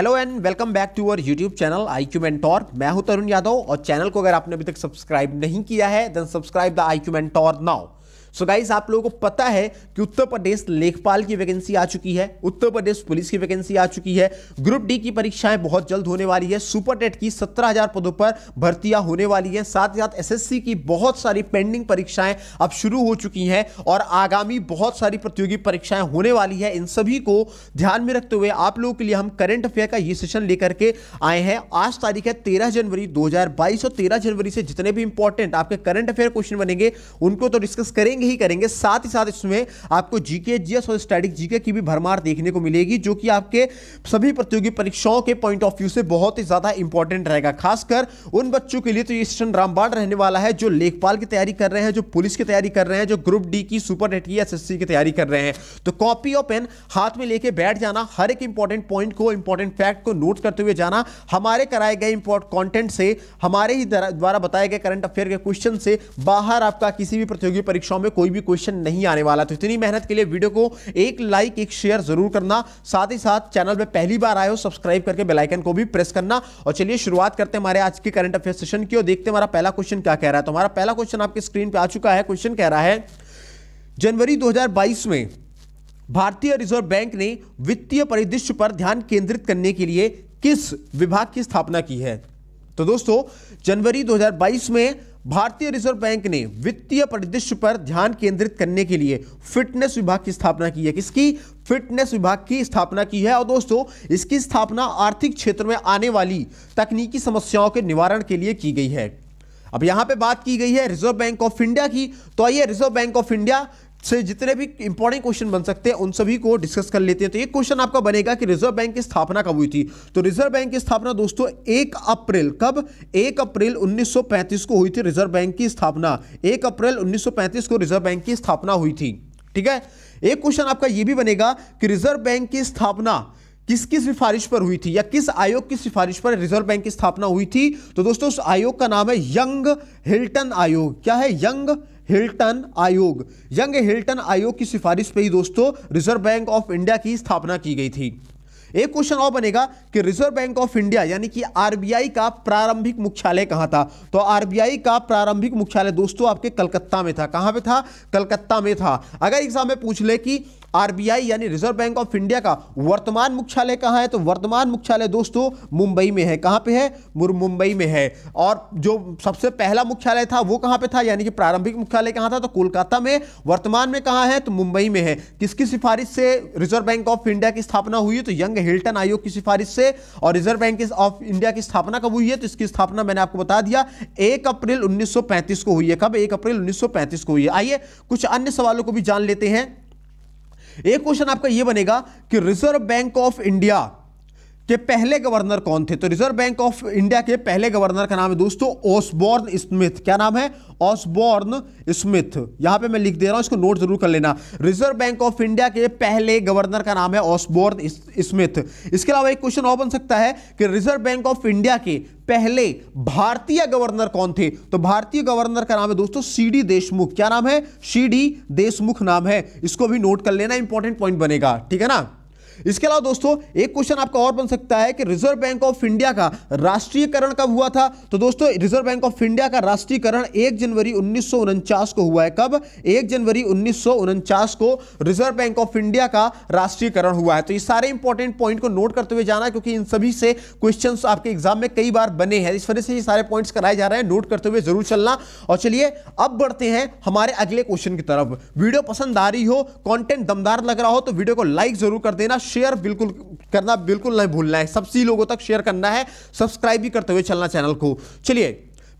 hello and welcome back to our YouTube channel I Q mentor मैं हूं तरुण यादव और channel को अगर आपने अभी तक सब्सक्राइब नहीं किया है then subscribe the I Q mentor now so guys आप लोगों को पता है कि उत्तर प्रदेश लेखपाल की वैकेंसी आ चुकी है उत्तर प्रदेश पुलिस की वैकेंसी आ चुकी है ग्रुप डी की परीक्षाएं बहुत जल्द होने वाली है सुपर टेट की सत्रह हजार पदों पर भर्तियां होने वाली है साथ ही साथ एसएससी की बहुत सारी पेंडिंग परीक्षाएं अब शुरू हो चुकी हैं और आगामी बहुत सारी प्रतियोगी परीक्षाएं होने वाली है इन सभी को ध्यान में रखते हुए आप लोगों के लिए हम करंट अफेयर का ये सेशन लेकर के आए हैं आज तारीख है तेरह जनवरी दो और तेरह जनवरी से जितने भी इंपॉर्टेंट आपके करंट अफेयर क्वेश्चन बनेंगे उनको तो डिस्कस करेंगे करेंगे ही करेंगे साथ ही साथ इसमें आपको जीके जीएस और स्टैटिक जीके की भी भरमार देखने को मिलेगी जो कि आपके सभी प्रतियोगी परीक्षाओं के पॉइंट ऑफ व्यू से बहुत ही ज्यादा इंपॉर्टेंट रहेगा खासकर उन बच्चों के लिए तो ये स्टेशन रामबाड़ रहने वाला है जो लेखपाल की तैयारी कर रहे हैं जो पुलिस की तैयारी कर रहे हैं जो ग्रुप डी की सुपर नेट की एस की तैयारी कर रहे हैं तो कॉपी और पेन हाथ में लेके बैठ जाना हर एक इंपॉर्टेंट पॉइंट को इंपॉर्टेंट फैक्ट को नोट करते हुए जाना हमारे कराए गए इंपॉर्ट कॉन्टेंट से हमारे ही द्वारा बताए गए करंट अफेयर के क्वेश्चन से बाहर आपका किसी भी प्रतियोगी परीक्षाओं में में कोई भी क्वेश्चन नहीं आने वाला तो इतनी मेहनत के लिए वीडियो को एक लाइक एक शेयर जरूर करना साथ ही साथ चैनल पर पहली बार आए हो सब्सक्राइब करके बेलाइकन को भी प्रेस करना और चलिए शुरुआत करते हैं हमारे आज के करंट अफेयर सेशन की और देखते हैं हमारा पहला क्वेश्चन क्या कह रहा है तो हमारा पहला क्वेश्चन आपके स्क्रीन पर आ चुका है क्वेश्चन कह रहा है जनवरी 2022 में भारतीय रिजर्व बैंक ने वित्तीय परिदृश्य पर ध्यान केंद्रित करने के लिए किस विभाग की स्थापना की है तो दोस्तों जनवरी 2022 में भारतीय रिजर्व बैंक ने वित्तीय परिदृश्य पर ध्यान केंद्रित करने के लिए फिटनेस विभाग की स्थापना की है किसकी फिटनेस विभाग की स्थापना की है और दोस्तों इसकी स्थापना आर्थिक क्षेत्र में आने वाली तकनीकी समस्याओं के निवारण के लिए की गई है अब यहां पे बात की गई है रिजर्व बैंक ऑफ इंडिया की तो आइए रिजर्व बैंक ऑफ इंडिया से जितने भी इंपॉर्टेंट क्वेश्चन बन सकते हैं उन सभी को डिस्कस कर लेते हैं तो ये क्वेश्चन आपका बनेगा कि रिजर्व बैंक की स्थापना कब हुई थी तो रिजर्व बैंक की स्थापना दोस्तों एक अप्रैल कब एक अप्रैल 1935 को हुई थी रिजर्व बैंक की स्थापना एक अप्रैल 1935 को रिजर्व बैंक की स्थापना हुई थी ठीक है एक क्वेश्चन आपका यह भी बनेगा कि रिजर्व बैंक की स्थापना किस किस सिफारिश पर हुई थी या किस आयोग की सिफारिश पर रिजर्व बैंक की स्थापना हुई थी तो दोस्तों उस आयोग का नाम है यंग हिल्टन आयोग क्या है यंग हिल्टन आयोग यंग हिल्टन आयोग की सिफारिश पर ही दोस्तों रिजर्व बैंक ऑफ इंडिया की स्थापना की गई थी एक क्वेश्चन और बनेगा कि रिजर्व बैंक ऑफ इंडिया यानी कि आरबीआई का प्रारंभिक मुख्यालय कहां था तो आरबीआई का प्रारंभिक मुख्यालय दोस्तों आपके कलकत्ता में था कहां पे था कलकत्ता में था अगर एग्जाम में पूछ ले कि आरबीआई यानी रिजर्व बैंक ऑफ इंडिया का वर्तमान मुख्यालय कहाँ है तो वर्तमान मुख्यालय दोस्तों मुंबई में है कहाँ पे है मुंबई में है और जो सबसे पहला मुख्यालय था वो कहाँ पे था यानी कि प्रारंभिक मुख्यालय कहाँ था तो कोलकाता में वर्तमान में कहाँ है तो मुंबई में है किसकी सिफारिश से रिजर्व बैंक ऑफ इंडिया की स्थापना हुई है तो यंग हिल्टन आयोग की सिफारिश से और रिजर्व बैंक ऑफ इंडिया की स्थापना कब हुई है तो इसकी स्थापना मैंने आपको बता दिया एक अप्रैल उन्नीस को हुई है कब एक अप्रैल उन्नीस को हुई है आइए कुछ अन्य सवालों को भी जान लेते हैं एक क्वेश्चन आपका यह बनेगा कि रिजर्व बैंक ऑफ इंडिया के पहले गवर्नर कौन थे तो रिजर्व बैंक ऑफ इंडिया के पहले गवर्नर का नाम है दोस्तों ऑसबॉर्न स्मिथ क्या नाम है ऑसबॉर्न स्मिथ यहां पे मैं लिख दे रहा हूं इसको नोट जरूर कर लेना रिजर्व बैंक ऑफ इंडिया के पहले गवर्नर का नाम है ऑसबॉर्न स्मिथ इसके अलावा एक क्वेश्चन और बन सकता है कि रिजर्व बैंक ऑफ इंडिया के पहले भारतीय गवर्नर कौन थे तो भारतीय गवर्नर का नाम है दोस्तों सीडी देशमुख क्या नाम है सीडी देशमुख नाम है इसको भी नोट कर लेना इंपॉर्टेंट पॉइंट बनेगा ठीक है ना इसके अलावा दोस्तों एक क्वेश्चन आपका और बन सकता है कि रिजर्व बैंक ऑफ इंडिया का राष्ट्रीयकरण कब हुआ था तो दोस्तों रिजर्व बैंक ऑफ इंडिया का राष्ट्रीयकरण एक जनवरी उन्नीस को हुआ है कब एक जनवरी उन्नीस को रिजर्व बैंक ऑफ इंडिया का राष्ट्रीयकरण हुआ है तो ये सारे इंपॉर्टेंट पॉइंट को नोट करते हुए जाना क्योंकि इन सभी से क्वेश्चन आपके एग्जाम में कई बार बने हैं इस वजह से ये सारे पॉइंट्स कराए जा रहे हैं नोट करते हुए जरूर चलना और चलिए अब बढ़ते हैं हमारे अगले क्वेश्चन की तरफ वीडियो पसंद आ रही हो कंटेंट दमदार लग रहा हो तो वीडियो को लाइक जरूर कर देना शेयर बिल्कुल करना बिल्कुल नहीं भूलना है सबसे लोगों तक शेयर करना है सब्सक्राइब भी करते हुए चलना चैनल को चलिए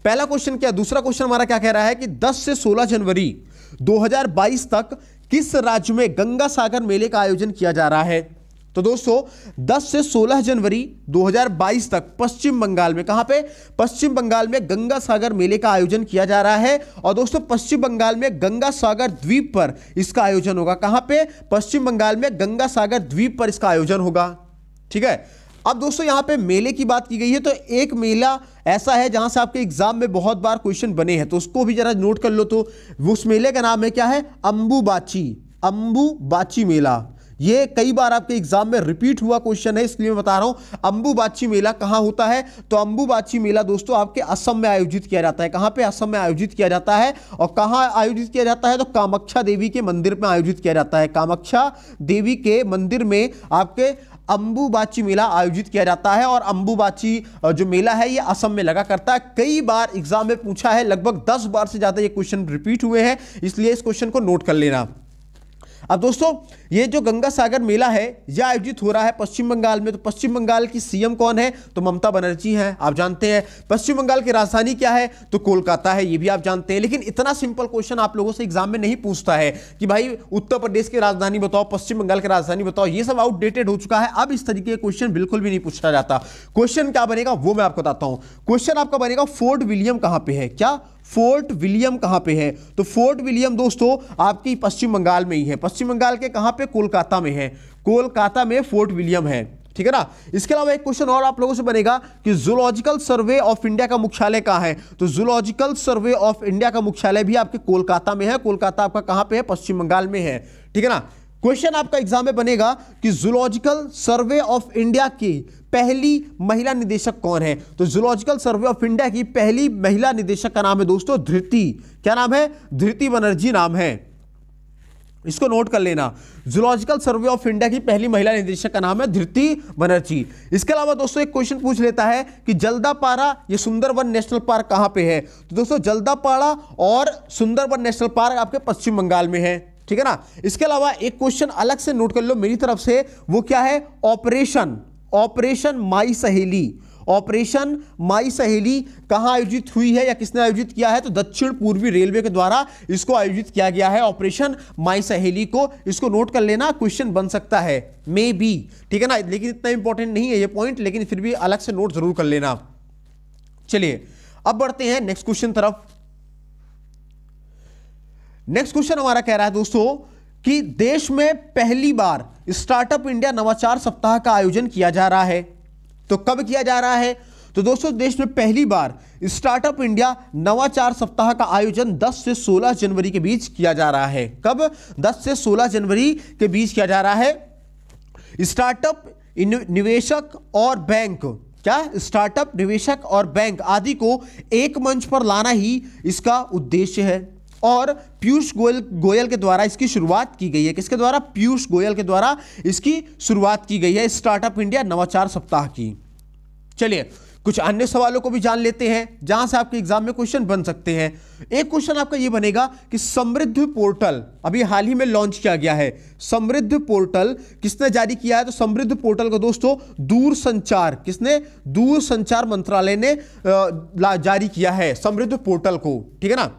पहला क्वेश्चन क्या दूसरा क्वेश्चन हमारा क्या कह रहा है कि 10 से 16 जनवरी 2022 तक किस राज्य में गंगा सागर मेले का आयोजन किया जा रहा है तो दोस्तों 10 से 16 जनवरी 2022 तक पश्चिम बंगाल में कहां पे पश्चिम बंगाल में गंगा सागर मेले का आयोजन किया जा रहा है और दोस्तों पश्चिम बंगाल में गंगा सागर द्वीप पर इसका आयोजन होगा कहां पे पश्चिम बंगाल में गंगा सागर द्वीप पर इसका आयोजन होगा ठीक है अब दोस्तों यहां पे मेले की बात की गई है तो एक मेला ऐसा है जहां से आपके एग्जाम में बहुत बार क्वेश्चन बने हैं तो उसको भी जरा नोट कर लो तो उस मेले का नाम है क्या है अंबुबाची अंबुबाची मेला ये कई बार आपके एग्जाम में रिपीट हुआ क्वेश्चन है इसलिए मैं बता रहा हूं अंबुबाची मेला कहां होता है तो अंबुबाची मेला दोस्तों आपके असम में आयोजित किया जाता है कहां पे असम में आयोजित किया जाता है और कहां आयोजित किया जाता है तो कामाख्या देवी के मंदिर में आयोजित किया जाता है कामाख्या देवी के मंदिर में आपके अंबुबाची मेला आयोजित किया जाता है और अंबुबाची जो मेला है ये असम में लगा करता है कई बार एग्जाम में पूछा है लगभग दस बार से ज़्यादा ये क्वेश्चन रिपीट हुए हैं इसलिए इस क्वेश्चन को नोट कर लेना अब दोस्तों ये जो गंगा सागर मेला है यह आयोजित हो रहा है पश्चिम बंगाल में तो पश्चिम बंगाल की सीएम कौन है तो ममता बनर्जी हैं आप जानते हैं पश्चिम बंगाल की राजधानी क्या है तो कोलकाता है ये भी आप जानते हैं लेकिन इतना सिंपल क्वेश्चन आप लोगों से एग्जाम में नहीं पूछता है कि भाई उत्तर प्रदेश की राजधानी बताओ पश्चिम बंगाल की राजधानी बताओ ये सब आउटडेटेड हो चुका है अब इस तरीके के क्वेश्चन बिल्कुल भी नहीं पूछा जाता क्वेश्चन क्या बनेगा वो मैं आपको बताता हूँ क्वेश्चन आपका बनेगा फोर्ट विलियम कहाँ पे है क्या फोर्ट विलियम कहाँ पे है तो फोर्ट विलियम दोस्तों आपकी पश्चिम बंगाल में ही है पश्चिम बंगाल के कहाँ पे कोलकाता में है कोलकाता में फोर्ट विलियम है ठीक है ना इसके अलावा एक क्वेश्चन और आप लोगों से बनेगा कि जूलॉजिकल सर्वे ऑफ इंडिया का मुख्यालय कहाँ है तो जूलॉजिकल सर्वे ऑफ इंडिया का मुख्यालय भी आपके कोलकाता में है कोलकाता आपका कहाँ पर है पश्चिम बंगाल में है ठीक है ना क्वेश्चन आपका एग्जाम में बनेगा कि जूलॉजिकल सर्वे ऑफ इंडिया की पहली महिला निदेशक कौन है तो जूलॉजिकल सर्वे ऑफ इंडिया की पहली महिला निदेशक का नाम है दोस्तों धृति क्या नाम है धृति बनर्जी नाम है इसको नोट कर लेना जूलॉजिकल सर्वे ऑफ इंडिया की पहली महिला निदेशक का नाम है धृति बनर्जी इसके अलावा दोस्तों एक क्वेश्चन पूछ लेता है कि जल्दापाड़ा ये सुंदरवन नेशनल पार्क कहां पे है तो दोस्तों जल्दापारा और सुंदरवन नेशनल पार्क आपके पश्चिम बंगाल में है ठीक है ना इसके अलावा एक क्वेश्चन अलग से नोट कर लो मेरी तरफ से वो क्या है ऑपरेशन ऑपरेशन माई सहेली ऑपरेशन माई सहेली कहाँ आयोजित हुई है या किसने आयोजित किया है तो दक्षिण पूर्वी रेलवे के द्वारा इसको आयोजित किया गया है ऑपरेशन माई सहेली को इसको नोट कर लेना क्वेश्चन बन सकता है मे बी ठीक है ना लेकिन इतना इंपॉर्टेंट नहीं है ये पॉइंट लेकिन फिर भी अलग से नोट जरूर कर लेना चलिए अब बढ़ते हैं नेक्स्ट क्वेश्चन तरफ नेक्स्ट क्वेश्चन हमारा कह रहा है दोस्तों कि देश में पहली बार स्टार्टअप इंडिया नवाचार सप्ताह का आयोजन किया जा रहा है तो कब किया जा रहा है तो दोस्तों देश में पहली बार स्टार्टअप इंडिया नवाचार सप्ताह का आयोजन 10 से 16 जनवरी के बीच किया जा रहा है कब 10 से 16 जनवरी के बीच किया जा रहा है स्टार्टअप निवेशक और बैंक क्या स्टार्टअप निवेशक और बैंक आदि को एक मंच पर लाना ही इसका उद्देश्य है और पीयूष गोयल गोयल के द्वारा इसकी शुरुआत की गई है किसके द्वारा पीयूष गोयल के द्वारा इसकी शुरुआत की गई है स्टार्टअप इंडिया नवाचार सप्ताह की चलिए कुछ अन्य सवालों को भी जान लेते हैं जहां से आपके एग्जाम में क्वेश्चन बन सकते हैं एक क्वेश्चन आपका यह बनेगा कि समृद्ध पोर्टल अभी हाल ही में लॉन्च किया गया है समृद्ध पोर्टल किसने जारी किया है तो समृद्ध पोर्टल को दोस्तों दूर संचार किसने दूर संचार मंत्रालय ने जारी किया है समृद्ध पोर्टल को ठीक है ना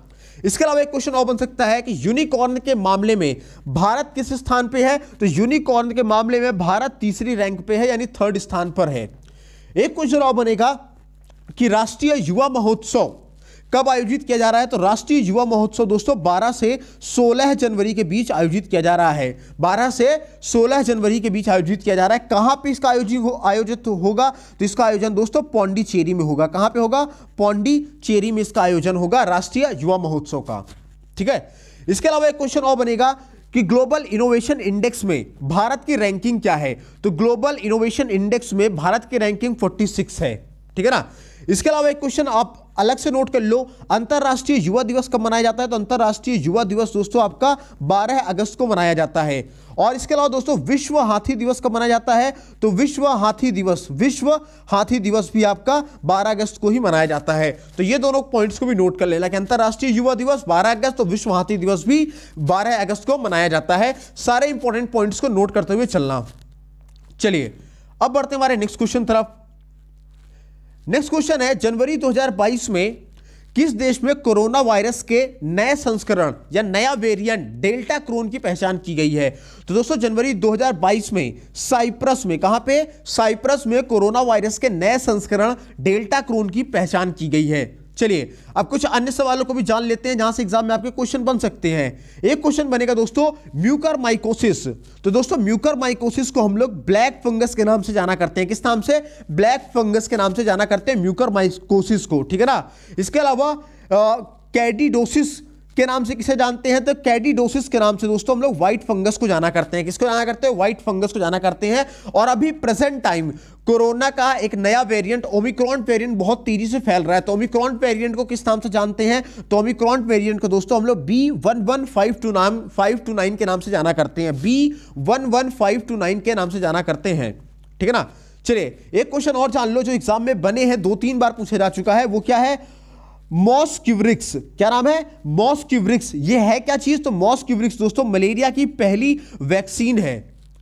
इसके अलावा एक क्वेश्चन और बन सकता है कि यूनिकॉर्न के मामले में भारत किस स्थान पे है तो यूनिकॉर्न के मामले में भारत तीसरी रैंक पे है यानी थर्ड स्थान पर है एक क्वेश्चन और बनेगा कि राष्ट्रीय युवा महोत्सव कब आयोजित किया जा रहा है तो राष्ट्रीय युवा महोत्सव दोस्तों 12 से 16 जनवरी के बीच आयोजित किया जा रहा है 12 से 16 जनवरी के बीच आयोजित किया जा रहा है कहां पे इसका आयोजित हो, आयोजित होगा तो इसका आयोजन दोस्तों पौंडीचेरी में होगा कहां पे होगा पौंडीचेरी में इसका आयोजन होगा राष्ट्रीय युवा महोत्सव का ठीक है इसके अलावा एक क्वेश्चन और बनेगा कि ग्लोबल इनोवेशन इंडेक्स में भारत की रैंकिंग क्या है तो ग्लोबल इनोवेशन इंडेक्स में भारत की रैंकिंग 46 है ठीक है ना इसके अलावा एक क्वेश्चन आप अलग से नोट कर लो अंतर्राष्ट्रीय युवा दिवस कब मनाया जाता है तो अंतर्राष्ट्रीय युवा दिवस दोस्तों आपका 12 अगस्त को मनाया जाता है और इसके अलावा दोस्तों विश्व हाथी दिवस कब मनाया जाता है तो विश्व हाथी दिवस विश्व हाथी दिवस भी आपका 12 अगस्त को ही मनाया जाता है तो ये दोनों पॉइंट्स को भी नोट कर लेना कि अंतर्राष्ट्रीय युवा दिवस 12 अगस्त तो विश्व हाथी दिवस भी 12 अगस्त को मनाया जाता है सारे इंपॉर्टेंट पॉइंट्स को नोट करते हुए चलना चलिए अब बढ़ते हमारे नेक्स्ट क्वेश्चन तरफ नेक्स्ट क्वेश्चन है जनवरी 2022 में किस देश में कोरोना वायरस के नए संस्करण या नया वेरिएंट डेल्टा क्रोन की पहचान की गई है तो दोस्तों जनवरी 2022 में साइप्रस में कहां पे साइप्रस में कोरोना वायरस के नए संस्करण डेल्टा क्रोन की पहचान की गई है चलिए अब कुछ अन्य सवालों को भी जान लेते हैं जहां से एग्जाम में आपके क्वेश्चन बन सकते हैं एक क्वेश्चन बनेगा दोस्तों म्यूकर माइकोसिस तो दोस्तों म्यूकर माइकोसिस को हम लोग ब्लैक फंगस के नाम से जाना करते हैं किस नाम से ब्लैक फंगस के नाम से जाना करते हैं म्यूकर माइकोसिस को ठीक है ना इसके अलावा कैडिडोसिस के नाम से किसे जानते हैं तो कैडिडोसिस के नाम से दोस्तों हम लोग व्हाइट फंगस को जाना करते हैं किसको जाना करते हैं व्हाइट फंगस को जाना करते हैं और अभी प्रेजेंट टाइम कोरोना का एक नया वेरिएंट ओमिक्रॉन वेरिएंट बहुत तेजी से फैल रहा है तो ओमिक्रॉन वेरिएंट को किस नाम से जानते हैं तो ओमिक्रॉन वेरिएंट को दोस्तों हम लोग B one one five two नाम फाइव टू नाइन के नाम से जाना करते हैं B one one five two nine के नाम से जाना करते हैं ठीक है ना चलिए एक क्वेश्चन और जान लो जो एग्जाम में बने हैं दो तीन बार पूछे जा चुका है वो क्या है मॉस्क्यूब्रिक्स क्या नाम है मॉस्क्यूब्रिक्स ये है क्या चीज तो मॉस्क्यूब्रिक्स दोस्तों मलेरिया की पहली वैक्सीन है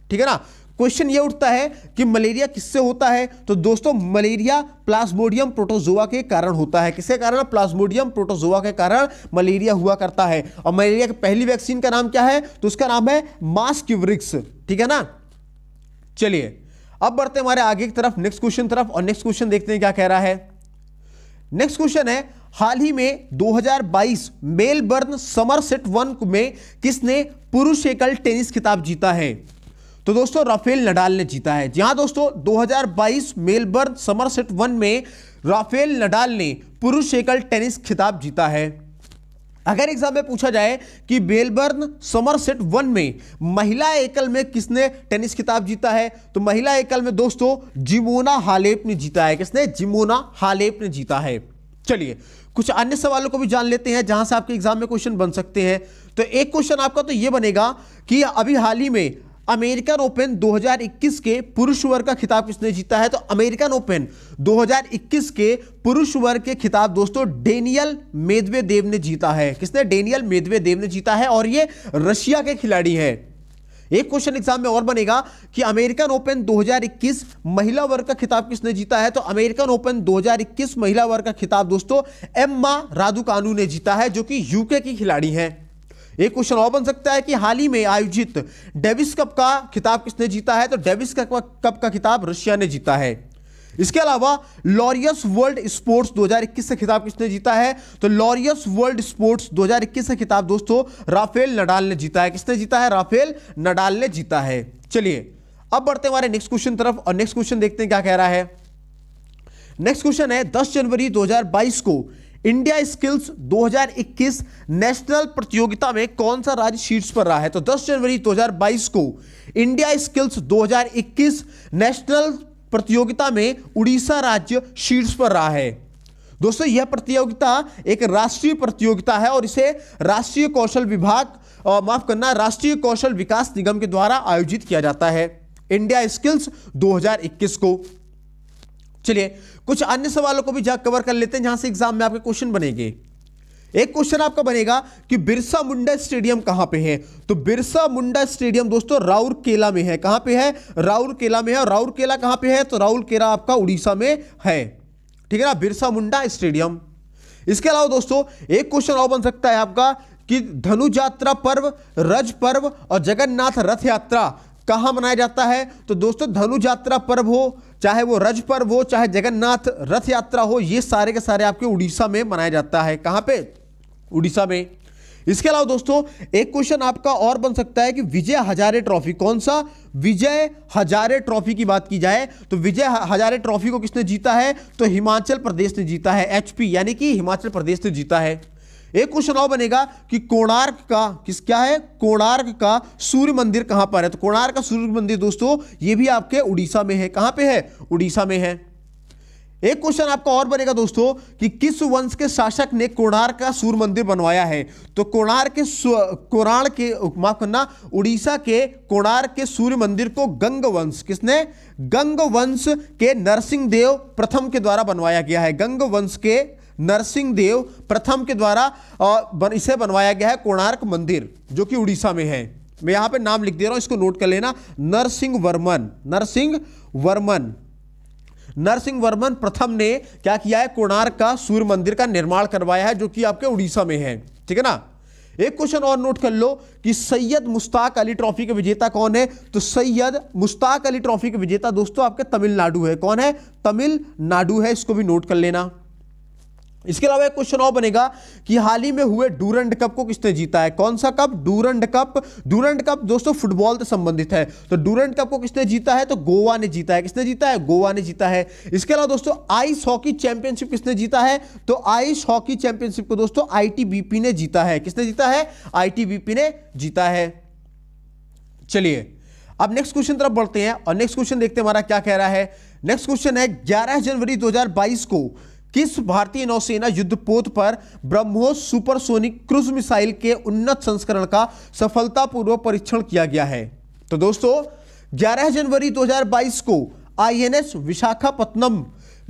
ठीक है ना क्वेश्चन ये उठता है कि मलेरिया किससे होता है तो दोस्तों मलेरिया प्लास्मोडियम प्रोटोजोआ के कारण होता है किसके कारण प्लास्मोडियम प्रोटोजोआ के कारण मलेरिया हुआ करता है और मलेरिया की पहली वैक्सीन का नाम क्या है तो उसका नाम है मास्क्यूब्रिक्स ठीक है ना चलिए अब बढ़ते हमारे आगे की तरफ नेक्स्ट क्वेश्चन तरफ और नेक्स्ट क्वेश्चन देखते हैं क्या कह रहा है नेक्स्ट क्वेश्चन है हाल ही में 2022 मेलबर्न समरसेट वन में किसने पुरुष एकल टेनिस खिताब जीता है तो दोस्तों राफेल नडाल ने जीता है जी हाँ दोस्तों 2022 मेलबर्न समरसेट वन में राफेल नडाल ने पुरुष एकल टेनिस खिताब जीता है अगर एग्जाम में पूछा जाए कि बेलबर्न समरसेट वन में महिला एकल में किसने टेनिस खिताब जीता है तो महिला एकल में दोस्तों जिमोना हालेप ने जीता है किसने जिमोना हालेप ने जीता है चलिए कुछ अन्य सवालों को भी जान लेते हैं जहां से आपके एग्जाम में क्वेश्चन बन सकते हैं तो एक क्वेश्चन आपका तो ये बनेगा कि अभी हाल ही में अमेरिकन ओपन 2021 के पुरुष वर्ग का खिताब किसने जीता है तो अमेरिकन ओपन 2021 के पुरुष वर्ग के खिताब दोस्तों डेनियल मेदवेदेव ने जीता है किसने डेनियल मेदवेदेव ने जीता है और ये रशिया के खिलाड़ी हैं एक क्वेश्चन एग्जाम में और बनेगा कि अमेरिकन ओपन 2021 महिला वर्ग का खिताब किसने जीता है तो अमेरिकन ओपन 2021 महिला वर्ग का खिताब दोस्तों एम्मा राधु कानू ने जीता है जो कि यूके की खिलाड़ी हैं एक क्वेश्चन और बन सकता है कि हाल ही में आयोजित डेविस कप का खिताब किसने जीता है तो डेविस कप का खिताब रशिया ने जीता है इसके अलावा लॉरियस वर्ल्ड स्पोर्ट्स 2021 से खिताब किसने जीता है तो लॉरियस वर्ल्ड स्पोर्ट्स 2021 से खिताब दोस्तों राफेल नडाल ने जीता है किसने जीता है राफेल नडाल ने जीता है चलिए अब बढ़ते हमारे नेक्स्ट क्वेश्चन तरफ और नेक्स्ट क्वेश्चन देखते हैं क्या कह रहा है नेक्स्ट क्वेश्चन है दस जनवरी दो को इंडिया स्किल्स 2021 नेशनल प्रतियोगिता में कौन सा राज्य शीर्ष पर रहा है तो 10 जनवरी 2022 को इंडिया स्किल्स 2021 नेशनल प्रतियोगिता में उड़ीसा राज्य शीर्ष पर रहा है दोस्तों यह प्रतियोगिता एक राष्ट्रीय प्रतियोगिता है और इसे राष्ट्रीय कौशल विभाग माफ करना राष्ट्रीय कौशल विकास निगम के द्वारा आयोजित किया जाता है इंडिया स्किल्स 2021 को चलिए कुछ अन्य सवालों को भी कवर कर लेते हैं जहां से एग्जाम में आपके क्वेश्चन बनेंगे एक क्वेश्चन आपका बनेगा कि बिरसा मुंडा स्टेडियम कहां पे है तो बिरसा मुंडा स्टेडियम दोस्तों राउरकेला में है कहां पे है राउरकेला में है और राउरकेला कहां पे है तो राउरकेला आपका उड़ीसा में है ठीक है ना बिरसा मुंडा स्टेडियम इसके अलावा दोस्तों एक क्वेश्चन और बन सकता है आपका कि धनु यात्रा पर्व रज पर्व और जगन्नाथ रथ यात्रा कहां मनाया जाता है तो दोस्तों धनु यात्रा पर्व हो चाहे वो रज पर्व हो चाहे जगन्नाथ रथ यात्रा हो ये सारे के सारे आपके उड़ीसा में मनाया जाता है कहां पे उड़ीसा में इसके अलावा दोस्तों एक क्वेश्चन आपका और बन सकता है कि विजय हजारे ट्रॉफी कौन सा विजय हजारे ट्रॉफी की बात की जाए तो विजय हजारे ट्रॉफी को किसने जीता है तो हिमाचल प्रदेश ने जीता है एचपी यानी कि हिमाचल प्रदेश ने जीता है एक क्वेश्चन और बनेगा कि कोणार्क का किस क्या है कोणार्क का सूर्य मंदिर कहां पर है तो कोणार्क का सूर्य मंदिर दोस्तों ये भी आपके उड़ीसा में है कहां पे है उड़ीसा में है एक क्वेश्चन आपका और बनेगा दोस्तों कि किस वंश के शासक ने कोणार का सूर्य मंदिर बनवाया है तो कोणार के कोणार के माफ करना उड़ीसा के कोणार के सूर्य मंदिर को गंग वंश किसने गंग वंश के नरसिंह देव प्रथम के द्वारा बनवाया गया है गंग वंश के नरसिंह देव प्रथम के द्वारा इसे बनवाया गया है कोणार्क मंदिर जो कि उड़ीसा में है मैं यहां पे नाम लिख दे रहा हूं इसको नोट कर लेना नरसिंह वर्मन नरसिंह वर्मन नरसिंह वर्मन प्रथम ने क्या किया है कोणार्क का सूर्य मंदिर का निर्माण करवाया है जो कि आपके उड़ीसा में है ठीक है ना एक क्वेश्चन और नोट कर लो कि सैयद मुश्ताक अली ट्रॉफी के विजेता कौन है तो सैयद मुश्ताक अली ट्रॉफी के विजेता दोस्तों आपके तमिलनाडु है कौन है तमिलनाडु है इसको भी नोट कर लेना इसके अलावा क्वेश्चन और बनेगा कि हाल ही में हुए डूरंड कप को किसने जीता है कौन सा cup Durand cup Durand cup दोस्तों फुटबॉल से संबंधित है तो डूरंड कप को किसने जीता है तो गोवा ने जीता है किसने जीता है गोवा ने जीता है इसके अलावा दोस्तों आइस हॉकी चैंपियनशिप किसने जीता है तो आइस हॉकी चैंपियनशिप को दोस्तों आई ने जीता है किसने जीता है आई ने जीता है चलिए अब नेक्स्ट क्वेश्चन तरफ बढ़ते हैं और नेक्स्ट क्वेश्चन देखते हैं हमारा क्या कह रहा है नेक्स्ट क्वेश्चन है 11 जनवरी 2022 को किस भारतीय नौसेना युद्धपोत पर ब्रह्मोस सुपरसोनिक क्रूज मिसाइल के उन्नत संस्करण का सफलतापूर्वक परीक्षण किया गया है तो दोस्तों 11 जनवरी 2022 को आईएनएस विशाखापत्तनम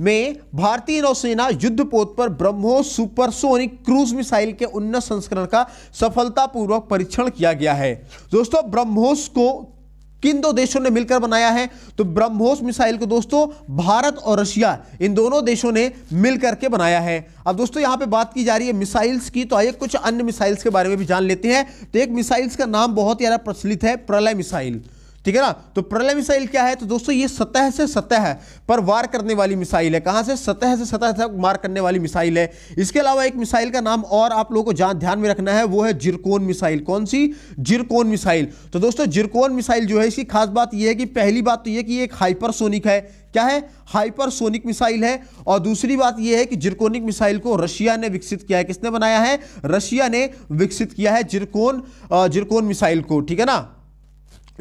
में भारतीय नौसेना युद्धपोत पर ब्रह्मोस सुपरसोनिक क्रूज मिसाइल के उन्नत संस्करण का सफलतापूर्वक परीक्षण किया गया है दोस्तों ब्रह्मोस को किन दो देशों ने मिलकर बनाया है तो ब्रह्मोस मिसाइल को दोस्तों भारत और रशिया इन दोनों देशों ने मिलकर के बनाया है अब दोस्तों यहां पे बात की जा रही है मिसाइल्स की तो आइए कुछ अन्य मिसाइल्स के बारे में भी जान लेते हैं तो एक मिसाइल्स का नाम बहुत ही ज्यादा प्रचलित है प्रलय मिसाइल ठीक है ना तो प्रलय मिसाइल क्या है तो दोस्तों ये सतह से सतह पर वार करने वाली मिसाइल है कहां से सतह से सतह तक मार करने वाली मिसाइल है इसके अलावा एक मिसाइल का नाम और आप लोगों को जहां ध्यान में रखना है वो है जिरकोन मिसाइल कौन सी जिरकोन मिसाइल तो दोस्तों जिरकोन मिसाइल जो है इसकी खास बात यह है कि पहली बात तो यह कि एक हाइपरसोनिक है क्या है हाइपरसोनिक मिसाइल है और दूसरी बात यह है कि जिरकोनिक मिसाइल को रशिया ने विकसित किया है किसने बनाया है रशिया ने विकसित किया है जिरकोन जिरकोन मिसाइल को ठीक है ना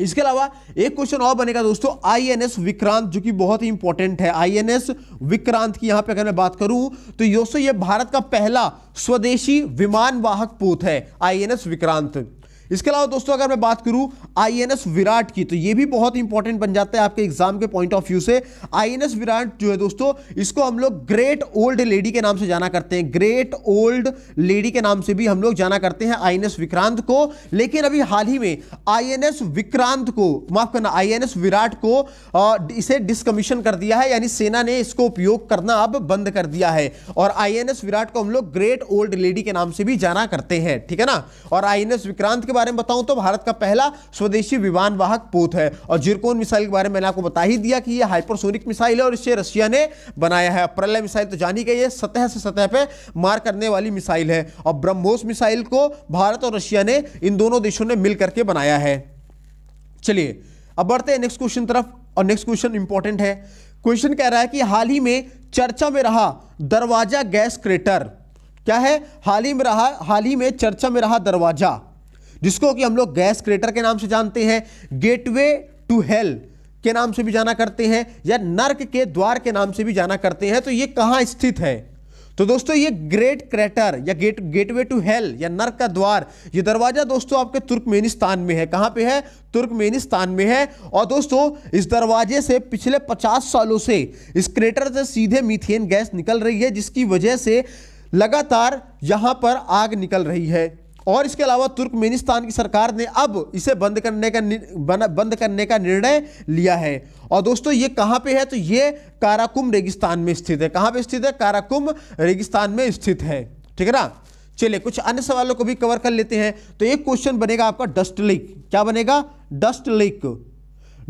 इसके अलावा एक क्वेश्चन और बनेगा दोस्तों आईएनएस विक्रांत जो कि बहुत ही इंपॉर्टेंट है आईएनएस विक्रांत की यहां पे अगर मैं बात करूं तो यो ये भारत का पहला स्वदेशी विमान वाहक पोत है आईएनएस विक्रांत इसके अलावा दोस्तों अगर मैं बात करूं आईएनएस विराट की तो ये भी बहुत इंपॉर्टेंट बन जाता है आपके एग्जाम के पॉइंट ऑफ व्यू से आईएनएस विराट जो है दोस्तों इसको हम लोग ग्रेट ओल्ड लेडी के नाम से जाना करते हैं ग्रेट ओल्ड लेडी के नाम से भी हम लोग जाना करते हैं आई विक्रांत को लेकिन अभी हाल ही में आई विक्रांत को माफ करना आई विराट को आ, इसे डिसकमीशन कर दिया है यानी सेना ने इसको उपयोग करना अब बंद कर दिया है और आई विराट को हम लोग ग्रेट ओल्ड लेडी के नाम से भी जाना करते हैं ठीक है ना और आई विक्रांत के बारे में बताऊं तो भारत का पहला स्वदेशी विमान वाहक पोत है और जिरकोन मिसाइल के बारे में आपको बता ही दिया कि यह हाइपरसोनिक मिसाइल है और इसे रशिया ने बनाया है प्रलय मिसाइल तो जानी गई है सतह से सतह पर मार करने वाली मिसाइल है और ब्रह्मोस मिसाइल को भारत और रशिया ने इन दोनों देशों ने मिल करके बनाया है चलिए अब बढ़ते हैं नेक्स्ट क्वेश्चन तरफ और नेक्स्ट क्वेश्चन इंपॉर्टेंट है क्वेश्चन कह रहा है कि हाल ही में चर्चा में रहा दरवाजा गैस क्रेटर क्या है हाल ही में रहा हाल ही में चर्चा में रहा दरवाजा जिसको कि हम लोग गैस क्रेटर के नाम से जानते हैं गेटवे टू हेल के नाम से भी जाना करते हैं या नर्क के द्वार के नाम से भी जाना करते हैं तो ये कहाँ स्थित है तो दोस्तों ये ग्रेट क्रेटर या गेट गेटवे टू हेल या नर्क का द्वार ये दरवाजा दोस्तों आपके तुर्कमेनिस्तान में है कहाँ पे है तुर्कमेनिस्तान में है और दोस्तों इस दरवाजे से पिछले 50 सालों से इस क्रेटर से सीधे मीथेन गैस निकल रही है जिसकी वजह से लगातार यहाँ पर आग निकल रही है और इसके अलावा तुर्कमेनिस्तान की सरकार ने अब इसे बंद करने का बंद करने का निर्णय लिया है और दोस्तों ये कहाँ पे है तो ये काराकुम रेगिस्तान में स्थित है कहाँ पे स्थित है काराकुम रेगिस्तान में स्थित है ठीक है ना चलिए कुछ अन्य सवालों को भी कवर कर लेते हैं तो एक क्वेश्चन बनेगा आपका डस्ट लेक क्या बनेगा डस्ट लेक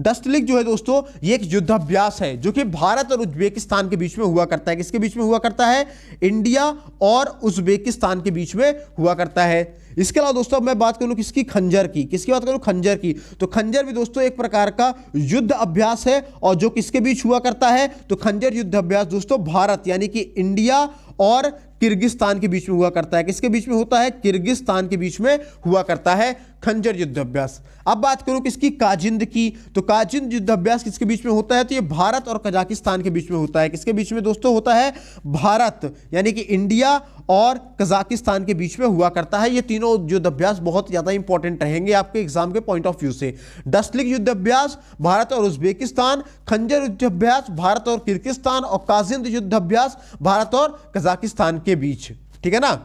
डस्टलिक जो है दोस्तों ये एक युद्धाभ्यास है जो कि भारत और उज्बेकिस्तान के बीच में हुआ करता है किसके बीच में हुआ करता है इंडिया और उज्बेकिस्तान के बीच में हुआ करता है इसके अलावा दोस्तों मैं बात करूं किसकी खंजर की किसकी बात करूं खंजर की तो खंजर भी दोस्तों एक प्रकार का युद्ध अभ्यास है और जो किसके बीच हुआ करता है तो खंजर युद्ध अभ्यास दोस्तों भारत यानी कि इंडिया और किर्गिस्तान के बीच में हुआ करता है किसके बीच में होता है किर्गिस्तान के बीच में हुआ करता है खंजर युद्धाभ्यास अब बात करूँ किसकी काजिंद की तो काजिंद युद्धाभ्यास किसके बीच में होता है तो ये भारत और कजाकिस्तान के बीच में होता है किसके बीच में दोस्तों होता है भारत यानी कि इंडिया और कजाकिस्तान के बीच में हुआ करता है ये तीनों युद्धाभ्यास बहुत ज़्यादा इंपॉर्टेंट रहेंगे आपके एग्जाम के पॉइंट ऑफ व्यू से डस्लिक युद्धाभ्यास भारत और उज्बेकिस्तान खंजर युद्धाभ्यास भारत और किर्गिस्तान और काजिंद युद्धाभ्यास भारत और कजाकिस्तान के बीच ठीक है ना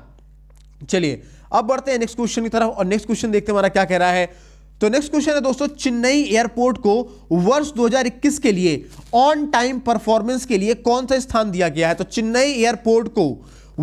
चलिए अब बढ़ते हैं नेक्स्ट क्वेश्चन की तरफ और नेक्स्ट क्वेश्चन देखते हमारा क्या कह रहा है तो नेक्स्ट क्वेश्चन है दोस्तों चेन्नई एयरपोर्ट को वर्ष 2021 के लिए ऑन टाइम परफॉर्मेंस के लिए कौन सा स्थान दिया गया है तो चेन्नई एयरपोर्ट को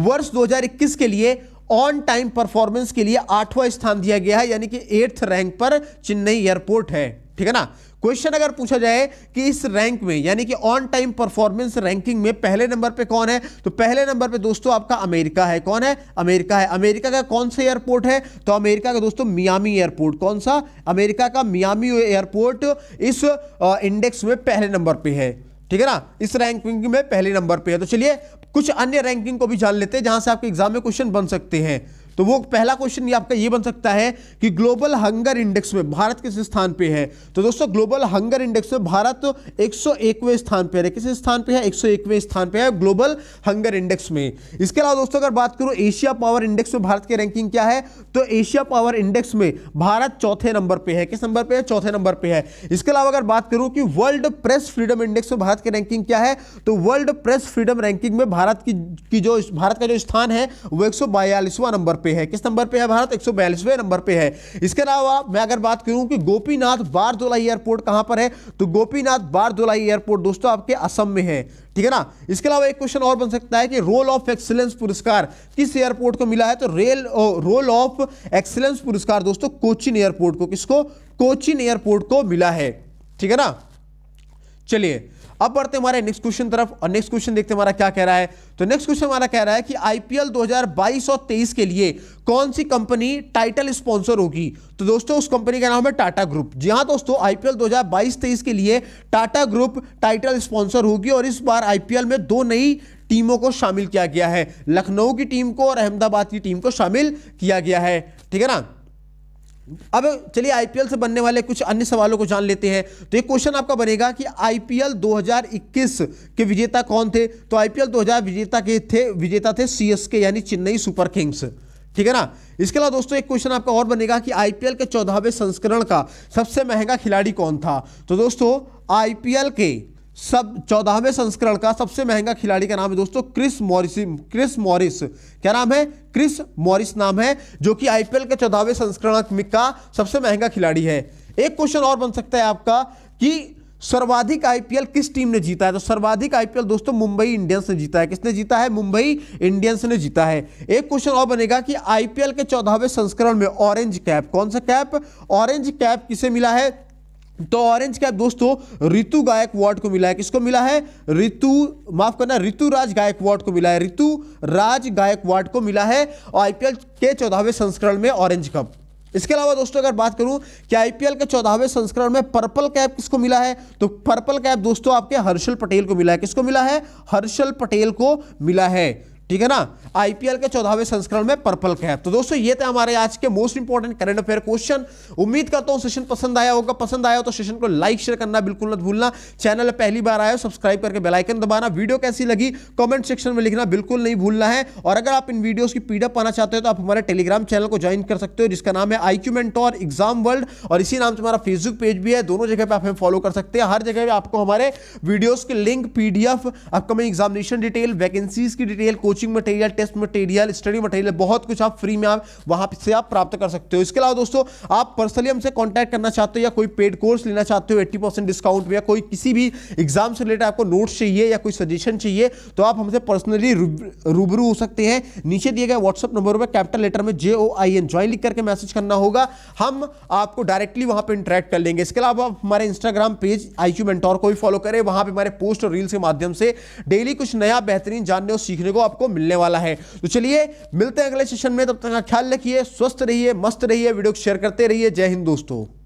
वर्ष 2021 के लिए ऑन टाइम परफॉर्मेंस के लिए आठवां स्थान दिया गया है यानी कि एट्थ रैंक पर चेन्नई एयरपोर्ट है ठीक है ना क्वेश्चन अगर पूछा जाए कि इस रैंक में यानी कि ऑन टाइम परफॉर्मेंस रैंकिंग में पहले नंबर पे कौन है तो पहले नंबर पे दोस्तों आपका अमेरिका है कौन है अमेरिका है अमेरिका का कौन सा एयरपोर्ट है तो अमेरिका का दोस्तों मियामी एयरपोर्ट कौन सा अमेरिका का मियामी एयरपोर्ट इस इंडेक्स में पहले नंबर पर है ठीक है ना इस रैंकिंग में पहले नंबर पे है तो चलिए कुछ अन्य रैंकिंग को भी जान लेते हैं जहां से आपके एग्जाम में क्वेश्चन बन सकते हैं तो वो पहला क्वेश्चन ये आपका ये बन सकता है कि ग्लोबल हंगर इंडेक्स में भारत किस स्थान पे है तो दोस्तों ग्लोबल हंगर इंडेक्स में भारत तो एक स्थान पे है किस स्थान पे है एक स्थान पे है ग्लोबल हंगर इंडेक्स में इसके अलावा दोस्तों अगर बात करूं एशिया पावर इंडेक्स में भारत की रैंकिंग क्या है तो एशिया पावर इंडेक्स में भारत चौथे नंबर पर है किस नंबर पर है चौथे नंबर पर है इसके अलावा अगर बात करूं कि वर्ल्ड प्रेस फ्रीडम इंडेक्स में भारत की रैंकिंग क्या है तो वर्ल्ड प्रेस फ्रीडम रैंकिंग में भारत की, की जो भारत का जो स्थान है वो एक नंबर पे है किस नंबर पे है भारत एक नंबर पे है इसके अलावा मैं अगर बात करूं कि गोपीनाथ बारदोलाई एयरपोर्ट कहां पर है तो गोपीनाथ बारदोलाई एयरपोर्ट दोस्तों आपके असम में है ठीक है ना इसके अलावा एक क्वेश्चन और बन सकता है कि रोल ऑफ एक्सीलेंस पुरस्कार किस एयरपोर्ट को मिला है तो रेल रोल ऑफ एक्सीलेंस पुरस्कार दोस्तों कोचिन एयरपोर्ट को किसको कोचिन एयरपोर्ट को मिला है ठीक है ना चलिए अब बढ़ते हमारे नेक्स्ट क्वेश्चन तरफ और नेक्स्ट क्वेश्चन देखते हमारा क्या कह रहा है तो नेक्स्ट क्वेश्चन हमारा कह रहा है कि आईपीएल 2022 और 23 के लिए कौन सी कंपनी टाइटल स्पॉन्सर होगी तो दोस्तों उस कंपनी का नाम है टाटा ग्रुप जी हाँ दोस्तों आईपीएल 2022-23 के लिए टाटा ग्रुप टाइटल स्पॉन्सर होगी और इस बार आईपीएल में दो नई टीमों को शामिल किया गया है लखनऊ की टीम को और अहमदाबाद की टीम को शामिल किया गया है ठीक है ना अब चलिए आईपीएल से बनने वाले कुछ अन्य सवालों को जान लेते हैं तो एक क्वेश्चन आपका बनेगा कि आईपीएल 2021 के विजेता कौन थे तो आईपीएल 2000 विजेता के थे विजेता थे सीएसके यानी चेन्नई सुपर किंग्स ठीक है ना इसके अलावा दोस्तों एक क्वेश्चन आपका और बनेगा कि आईपीएल के चौदहवें संस्करण का सबसे महंगा खिलाड़ी कौन था तो दोस्तों आईपीएल के सब चौदहवें संस्करण का सबसे महंगा खिलाड़ी का नाम है दोस्तों क्रिस मॉरिस क्रिस मॉरिस क्या नाम है क्रिस मॉरिस नाम है जो कि आईपीएल के चौदहवें संस्करण का सबसे महंगा खिलाड़ी है एक क्वेश्चन और बन सकता है आपका कि सर्वाधिक आईपीएल किस टीम ने जीता है तो सर्वाधिक आईपीएल दोस्तों मुंबई इंडियंस ने जीता है किसने जीता है मुंबई इंडियंस ने जीता है एक क्वेश्चन और बनेगा कि आईपीएल के चौदहवें संस्करण में ऑरेंज कैप कौन सा कैप ऑरेंज कैप किसे मिला है तो ऑरेंज कैप दोस्तों ऋतु गायक वार्ड को मिला है किसको मिला है ऋतु माफ करना ऋतु राज गायक वार्ड को मिला है ऋतु राज गायक वार्ड को मिला है और आईपीएल के चौदहवें संस्करण में ऑरेंज कप इसके अलावा दोस्तों अगर बात करूं कि आईपीएल के चौदहवें संस्करण में पर्पल कैप किसको मिला है तो पर्पल कैप दोस्तों आपके हर्षल पटेल को मिला है किसको मिला है हर्षल पटेल को मिला है ठीक है ना आईपीएल के चौदहवें संस्करण में पर्पल कैप तो दोस्तों ये थे हमारे आज के most important current affair question उम्मीद करता हूं सेशन पसंद आया होगा पसंद आया हो तो सेशन को लाइक शेयर करना बिल्कुल मत भूलना चैनल पर पहली बार आया हो सब्सक्राइब करके बेलाइकन दबाना वीडियो कैसी लगी कॉमेंट सेक्शन में लिखना बिल्कुल नहीं भूलना है और अगर आप इन वीडियो की पीडअप पाना चाहते हो तो आप हमारे टेलीग्राम चैनल को ज्वाइन कर सकते हो जिसका नाम है I Q mentor exam world और इसी नाम से हमारा फेसबुक पेज भी है दोनों जगह पर आप हमें फॉलो कर सकते हैं हर जगह पर आपको हमारे वीडियोज के link PDF upcoming examination detail vacancies की detail coaching coaching material test material study material बहुत कुछ आप फ्री में आप वहां से आप प्राप्त कर सकते हो इसके अलावा दोस्तों आप पर्सनली हमसे कॉन्टैक्ट करना चाहते हो या कोई पेड कोर्स लेना चाहते हो एट्टी डिस्काउंट में या कोई किसी भी एग्जाम से रिलेटेड आपको नोट्स चाहिए या कोई सजेशन चाहिए तो आप हमसे पर्सनली रूबरू हो सकते हैं नीचे दिए गए व्हाट्सअप नंबर पर कैपिटल लेटर में J O I N join लिख करके मैसेज करना होगा हम आपको डायरेक्टली वहां पर इंटरेक्ट कर लेंगे इसके अलावा आप हमारे Instagram page I Q mentor को भी फॉलो करें वहां पर हमारे पोस्ट और रील्स के माध्यम से डेली कुछ नया बेहतरीन जानने और सीखने को आपको मिलने वाला है तो चलिए मिलते हैं अगले सेशन में तब तक ख्याल रखिए स्वस्थ रहिए मस्त रहिए वीडियो को शेयर करते रहिए जय हिंद दोस्तों